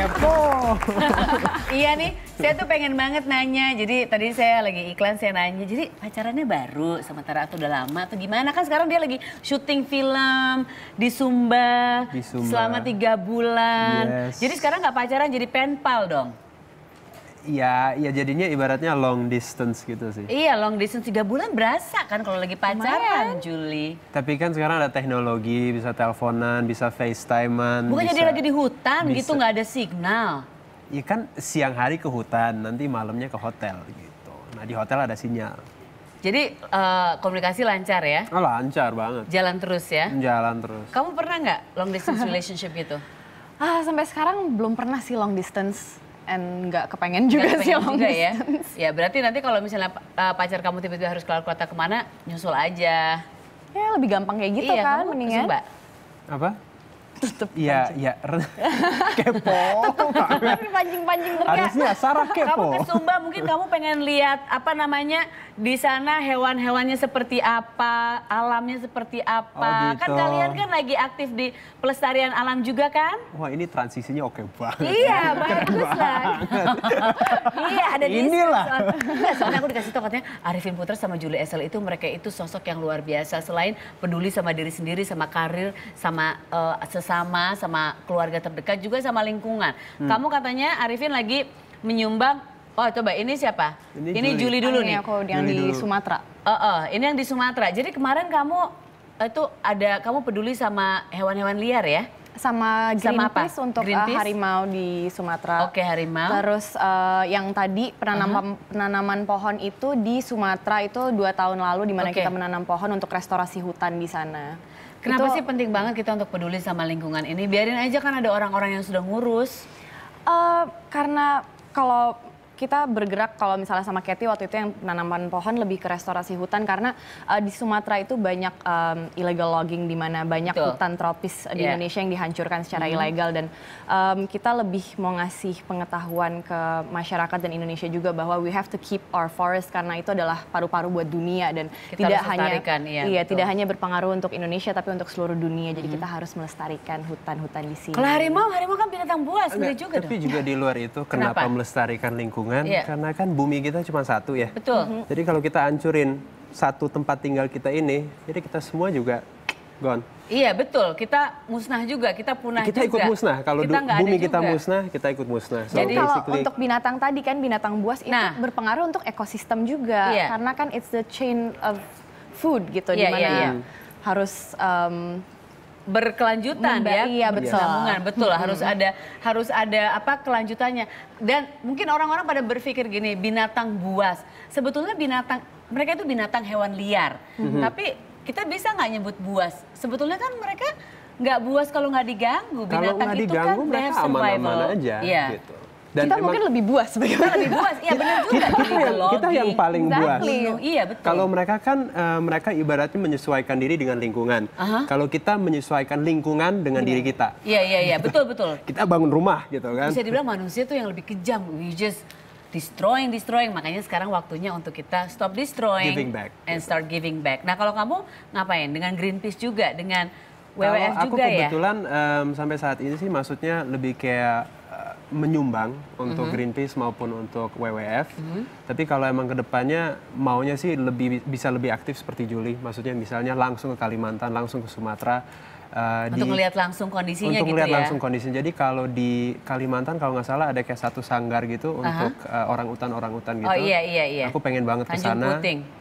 kepo. iya nih, saya tuh pengen banget nanya. Jadi tadi saya lagi iklan saya nanya. Jadi pacarannya baru sementara atau udah lama atau gimana? Kan sekarang dia lagi syuting film di Sumba, di Sumba. selama tiga bulan. Yes. Jadi sekarang nggak pacaran jadi penpal dong. Iya, ya jadinya ibaratnya long distance gitu sih. Iya, long distance tiga bulan berasa kan kalau lagi pacaran, Juli. Tapi kan sekarang ada teknologi, bisa teleponan, bisa facetime Bukan jadi bisa, jadi lagi di hutan gitu, bisa. gitu nggak ada signal. Iya kan siang hari ke hutan, nanti malamnya ke hotel gitu. Nah di hotel ada sinyal. Jadi uh, komunikasi lancar ya? Oh, lancar banget. Jalan terus ya? Jalan terus. Kamu pernah nggak long distance relationship gitu? Ah, sampai sekarang belum pernah sih long distance and nggak kepengen juga gak kepengen sih long juga ya. Ya berarti nanti kalau misalnya uh, pacar kamu tiba-tiba harus keluar kota kemana, nyusul aja. Ya lebih gampang kayak gitu iya, kan, kamu mendingan. Apa? Tetep ya, ya kepo. Tapi pancing-pancing Harusnya Sarah kepo. Kamu ke Sumba mungkin kamu pengen lihat apa namanya di sana hewan-hewannya seperti apa, alamnya seperti apa. Oh, kan gitu. Kan kalian kan lagi aktif di pelestarian alam juga kan? Wah, ini transisinya oke banget. Iya, bagus lah. iya, ada di Inilah. soalnya aku dikasih tau katanya Arifin Putra sama Julie Esel itu mereka itu sosok yang luar biasa selain peduli sama diri sendiri, sama karir, sama uh, sama sama keluarga terdekat juga sama lingkungan. Hmm. Kamu katanya Arifin lagi menyumbang Oh coba ini siapa? Ini, ini Juli. dulu nih. Aku yang Juli di dulu. Sumatera. Uh, uh, ini yang di Sumatera. Jadi kemarin kamu itu eh, ada kamu peduli sama hewan-hewan liar ya? Sama Greenpeace sama untuk eh, Greenpeace? Uh, harimau di Sumatera. Oke harimau. Terus uh, yang tadi penanaman uh -huh. penanaman pohon itu di Sumatera itu dua tahun lalu di mana okay. kita menanam pohon untuk restorasi hutan di sana. Kenapa itu, sih penting banget kita untuk peduli sama lingkungan ini? Biarin aja kan ada orang-orang yang sudah ngurus. Uh, karena kalau kita bergerak kalau misalnya sama Kathy waktu itu yang penanaman pohon lebih ke restorasi hutan karena uh, di Sumatera itu banyak um, illegal logging di mana banyak Betul. hutan tropis di iya. Indonesia yang dihancurkan secara mm -hmm. ilegal dan um, kita lebih mau ngasih pengetahuan ke masyarakat dan Indonesia juga bahwa we have to keep our forest karena itu adalah paru-paru buat dunia dan kita tidak hanya iya, iya tidak hanya berpengaruh untuk Indonesia tapi untuk seluruh dunia. Jadi mm -hmm. kita mm-hmm. harus melestarikan hutan-hutan di sini. Kalau harimau, harimau kan binatang buas, Enggak, juga Tapi dong. juga di luar itu kenapa, kenapa? melestarikan lingkungan lingkungan yeah. karena kan bumi kita cuma satu ya. Betul. Mm -hmm. Jadi kalau kita ancurin satu tempat tinggal kita ini, jadi kita semua juga gone. Iya betul, kita musnah juga, kita punah kita juga. Kita ikut musnah, kalau kita bumi kita musnah, kita ikut musnah. So, Jadi kalau untuk binatang tadi kan binatang buas nah. berpengaruh untuk ekosistem juga, iya. karena kan it's the chain of food gitu, yeah, dimana iya, yeah, iya. hmm. harus um, berkelanjutan Memba ya iya betul Sambungan, betul hmm. harus ada harus ada apa kelanjutannya dan mungkin orang-orang pada berpikir gini binatang buas sebetulnya binatang mereka itu binatang hewan liar hmm. tapi kita bisa nggak nyebut buas sebetulnya kan mereka nggak buas kalau nggak diganggu binatang kalau nggak diganggu itu kan mereka aman aja ya. gitu dan kita emang, mungkin lebih buas sebagaimana lebih buas iya benar juga kita, gitu kita, yang, kita yang paling exactly. buas iya betul kalau mereka kan uh, mereka ibaratnya menyesuaikan diri dengan lingkungan uh -huh. kalau kita menyesuaikan lingkungan dengan diri kita iya iya iya gitu. betul betul kita bangun rumah gitu kan bisa dibilang manusia tuh yang lebih kejam we just destroying destroying makanya sekarang waktunya untuk kita stop destroying giving back. and gitu. start giving back nah kalau kamu ngapain dengan Greenpeace juga dengan WWF Kalau juga aku ya? kebetulan ya? um, sampai saat ini sih maksudnya lebih kayak menyumbang untuk mm -hmm. Greenpeace maupun untuk WWF. Mm -hmm. Tapi kalau emang kedepannya maunya sih lebih bisa lebih aktif seperti Juli. Maksudnya misalnya langsung ke Kalimantan, langsung ke Sumatera. Uh, untuk melihat langsung kondisinya untuk melihat gitu ya? langsung kondisinya. Jadi kalau di Kalimantan kalau nggak salah ada kayak satu sanggar gitu uh -huh. untuk orang eh, utan orang utan gitu. Oh iya iya iya. Aku pengen banget ke sana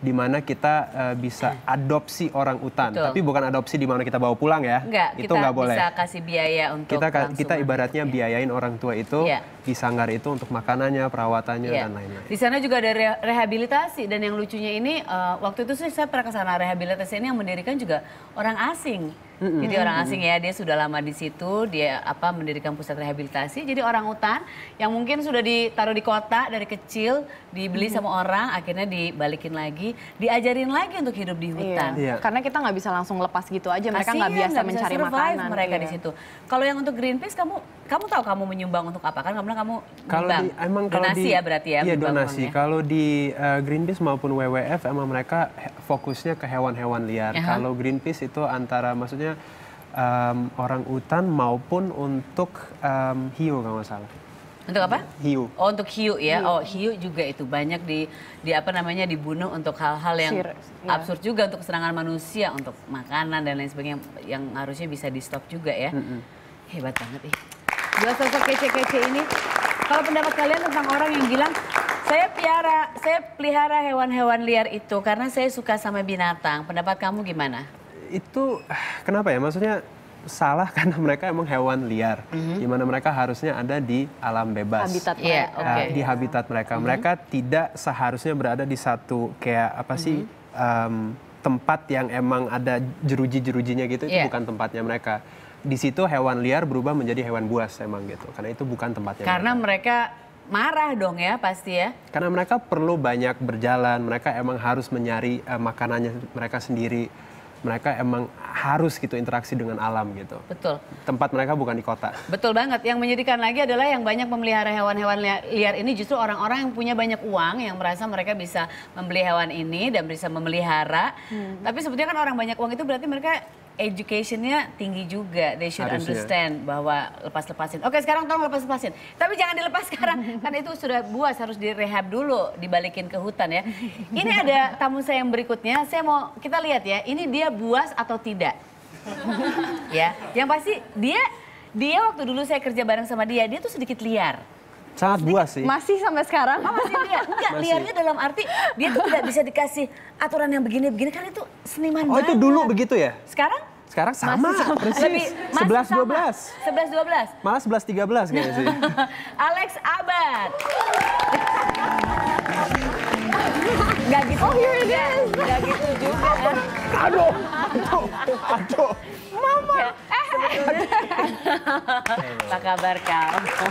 di mana kita uh, bisa adopsi orang utan. Betul. Tapi bukan adopsi di mana kita bawa pulang ya. Enggak, itu nggak boleh. Kita bisa kasih biaya untuk kita kita ibaratnya biayain orang tua itu. Yeah sanggar itu untuk makanannya, perawatannya yeah. dan lain-lain. Di sana juga ada rehabilitasi dan yang lucunya ini uh, waktu itu sih saya pernah ke sana rehabilitasi ini yang mendirikan juga orang asing. Mm -hmm. Jadi orang asing ya dia sudah lama di situ, dia apa mendirikan pusat rehabilitasi. Jadi orang utan yang mungkin sudah ditaruh di kota dari kecil, dibeli mm -hmm. sama orang, akhirnya dibalikin lagi, diajarin lagi untuk hidup di iya. hutan. Iya. Yeah. Karena kita nggak bisa langsung lepas gitu aja, mereka nggak biasa gak bisa mencari makanan. Mereka iya. di situ. Kalau yang untuk Greenpeace kamu kamu tahu kamu menyumbang untuk apa kan? Kamu bilang kamu kalau di, emang kalau donasi di, ya berarti ya? Iya donasi. ya. Kalau di uh, Greenpeace maupun WWF emang mereka fokusnya ke hewan-hewan liar. Uh -huh. Kalau Greenpeace itu antara maksudnya um, orang hutan maupun untuk um, hiu kalau nggak salah. Untuk apa? Hiu. Oh untuk hiu ya. Hiu. Oh hiu juga itu banyak di di apa namanya dibunuh untuk hal-hal yang Sir, ya. absurd juga untuk serangan manusia, untuk makanan dan lain sebagainya yang, harusnya bisa di stop juga ya. Mm -mm. Hebat banget ih. Eh. Dua sosok kece-kece ini. Kalau pendapat kalian tentang orang yang bilang, saya piara, saya pelihara hewan-hewan liar itu karena saya suka sama binatang. Pendapat kamu gimana? Itu kenapa ya? Maksudnya salah karena mereka emang hewan liar, mm-hmm. mereka harusnya ada di alam bebas, habitat yeah, Okay. Uh, di habitat mereka. Mm-hmm. Mereka tidak seharusnya berada di satu kayak apa sih mm-hmm. um, tempat yang emang ada jeruji-jerujinya gitu. Yeah. Itu iya. bukan tempatnya mereka di situ hewan liar berubah menjadi hewan buas emang gitu. Karena itu bukan tempatnya. Karena mereka, mereka marah dong ya pasti ya. Karena mereka perlu banyak berjalan, mereka emang harus menyari uh, makanannya mereka sendiri. Mereka emang harus gitu interaksi dengan alam gitu. Betul. Tempat mereka bukan di kota. Betul banget. Yang menyedihkan lagi adalah yang banyak memelihara hewan-hewan liar ini justru orang-orang yang punya banyak uang yang merasa mereka bisa membeli hewan ini dan bisa memelihara. Hmm. Tapi sebetulnya kan orang banyak uang itu berarti mereka educationnya tinggi juga. They should Harus understand bahwa lepas-lepasin. Oke sekarang tolong lepas-lepasin. Tapi jangan dilepas sekarang. Karena itu sudah buas harus direhab dulu. Dibalikin ke hutan ya. Ini ada tamu saya yang berikutnya. Saya mau kita lihat ya. Ini dia buas atau tidak. ya. Yang pasti dia dia waktu dulu saya kerja bareng sama dia. Dia tuh sedikit liar. Sangat buas sih. Masih sampai sekarang? Oh, masih liar. Enggak, masih. liarnya dalam arti dia tuh tidak bisa dikasih aturan yang begini-begini kan itu seniman Oh, banget. itu dulu begitu ya? Sekarang? Sekarang sama, masih sama. persis. Sebelas dua belas. Sebelas dua belas. Malah sebelas tiga belas kayaknya sih. Alex Abad. Gak gitu. Oh, here it is. Gak gitu juga. Aduh, aduh, aduh. Mama. Eh, Apa kabar kamu?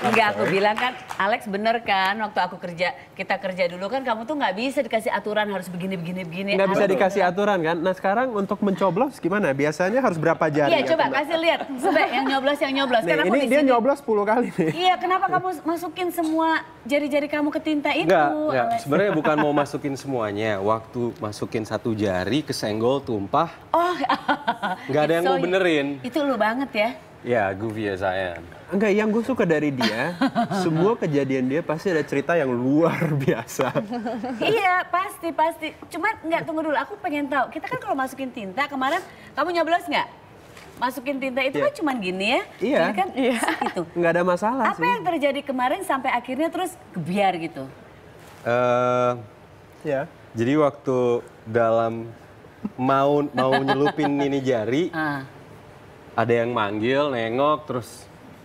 Enggak, aku bilang kan, Alex bener kan, waktu aku kerja, kita kerja dulu kan kamu tuh nggak bisa dikasih aturan harus begini, begini, begini. Nggak bisa dikasih aturan kan? Nah sekarang untuk mencoblos gimana? Biasanya harus berapa jari? Iya, coba kasih lihat. Coba yang nyoblos, yang nyoblos. Nih, ini dia nyoblos 10 kali nih. Iya, kenapa kamu masukin semua jari-jari kamu ke tinta itu? Enggak, enggak. Sebenarnya bukan mau masukin semuanya. Waktu masukin satu jari, kesenggol, tumpah. Oh. Nggak ada yang so, mau benerin. Itu lu banget ya. Ya, yeah, goofy as I am. Enggak, yang gue suka dari dia, semua kejadian dia pasti ada cerita yang luar biasa. iya, pasti, pasti. Cuman nggak tunggu dulu, aku pengen tahu. Kita kan kalau masukin tinta, kemarin kamu nyoblos nggak? Masukin tinta itu yeah. kan cuma gini ya. Iya. Jadi kan yeah. Iya. gitu. Nggak ada masalah Apa sih. yang terjadi kemarin sampai akhirnya terus kebiar gitu? Eh, uh, ya. Yeah. Jadi waktu dalam mau mau nyelupin ini jari, uh ada yang manggil, nengok, terus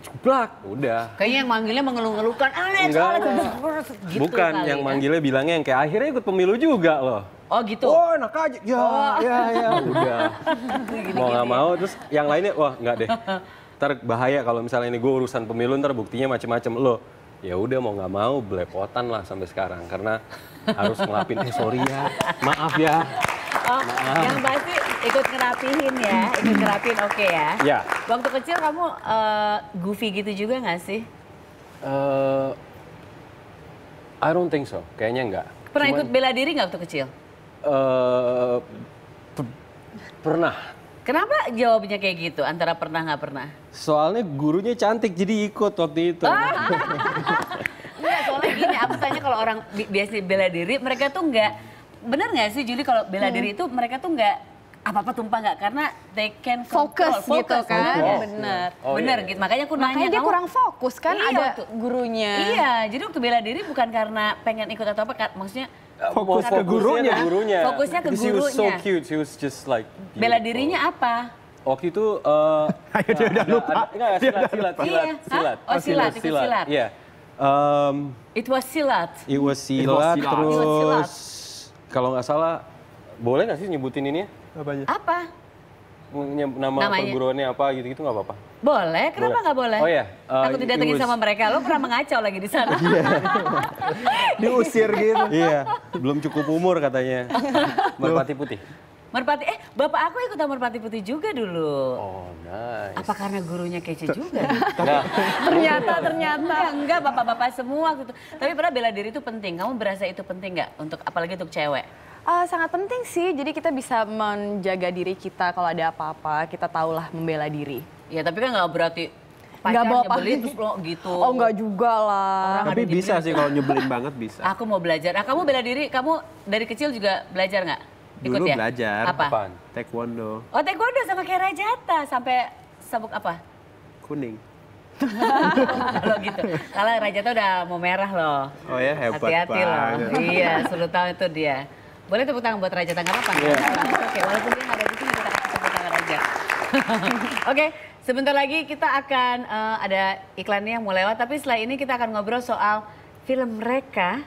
cuplak, udah. Kayaknya yang manggilnya mengeluh-ngeluhkan, Alex, ah, Enggak, Alex, Alex, gitu Bukan, kali, yang ya. manggilnya bilangnya yang kayak akhirnya ikut pemilu juga loh. Oh gitu? Oh enak aja, ya, oh. ya, ya, udah. Gini, mau nggak mau, terus yang lainnya, wah nggak deh. Ntar bahaya kalau misalnya ini gue urusan pemilu, ntar buktinya macem-macem. Loh, ya udah mau gak mau belepotan lah sampai sekarang. Karena harus ngelapin, eh sorry ya, maaf ya. Oh, maaf. Yang pasti ikut ngerapihin ya, ikut hmm. ngerapihin oke okay ya. Ya. Waktu kecil kamu uh, goofy gitu juga nggak sih? Uh, I don't think so, kayaknya nggak. Pernah Cuman, ikut bela diri nggak waktu kecil? Uh, pernah. Kenapa jawabnya kayak gitu? Antara pernah nggak pernah? Soalnya gurunya cantik jadi ikut waktu itu. Enggak, ah. soalnya gini, aku tanya kalau orang bi biasa bela diri, mereka tuh nggak bener nggak sih Juli kalau bela hmm. diri itu mereka tuh nggak apa-apa tumpah nggak karena they can focus control, gitu focus, kan fokus. Iya, iya. benar oh, iya, benar gitu makanya aku makanya nanya dia kamu, kurang fokus kan iya, ada waktu, gurunya iya jadi waktu bela diri bukan karena pengen ikut atau apa maksudnya eh, fokus ke gurunya gurunya fokusnya ke gurunya she was so cute she was just like beautiful. bela dirinya apa waktu itu uh, ayo dia udah lupa ada, silat, silat, silat, silat, oh silat, silat, silat. Um, it was silat. It was silat, it was silat. terus kalau nggak salah boleh nggak sih nyebutin ini ya? Apanya? Apa? Nama Namanya. perguruannya apa gitu-gitu gak apa-apa? Boleh, kenapa nggak boleh. boleh? Oh iya. Uh, Takut eh, didatengin sama mereka, lo pernah mengacau lagi di sana. Iya. Diusir gitu. Iya, belum cukup umur katanya. Merpati putih. Merpati, eh bapak aku ikut sama Merpati Putih juga dulu. Oh nice. Apa karena gurunya kece juga? Nah. ternyata, ternyata. enggak, bapak-bapak semua Tapi pernah bela diri itu penting, kamu berasa itu penting gak? Untuk, apalagi untuk cewek? Uh, sangat penting sih, jadi kita bisa menjaga diri kita kalau ada apa-apa, kita tahulah membela diri. Ya tapi kan nggak berarti nggak bawa nyebelin terus lo gitu. Oh nggak juga lah. Orang tapi bisa sih kalau nyebelin banget bisa. Aku mau belajar. Ah, kamu bela diri, kamu dari kecil juga belajar nggak? Dulu ya? belajar. Apa? Apaan? Taekwondo. Oh taekwondo sama kayak Rajata sampai sabuk apa? Kuning. kalau gitu. Kalau Raja tuh udah mau merah loh. Oh ya hebat Hati-hati loh. Iya, selalu tahun itu dia. Boleh tepuk tangan buat Raja tanggapan? Yeah. Iya. Oke, walaupun dia ada di sini kita akan tepuk tangan Raja. Oke, okay, sebentar lagi kita akan uh, ada iklannya yang mau lewat, tapi setelah ini kita akan ngobrol soal film mereka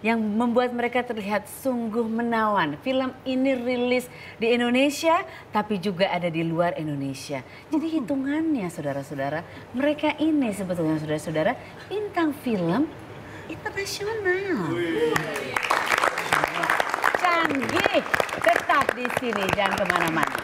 yang membuat mereka terlihat sungguh menawan. Film ini rilis di Indonesia, tapi juga ada di luar Indonesia. Jadi hmm. hitungannya, saudara-saudara, mereka ini sebetulnya, saudara-saudara, bintang film internasional. sini, jangan kemana-mana.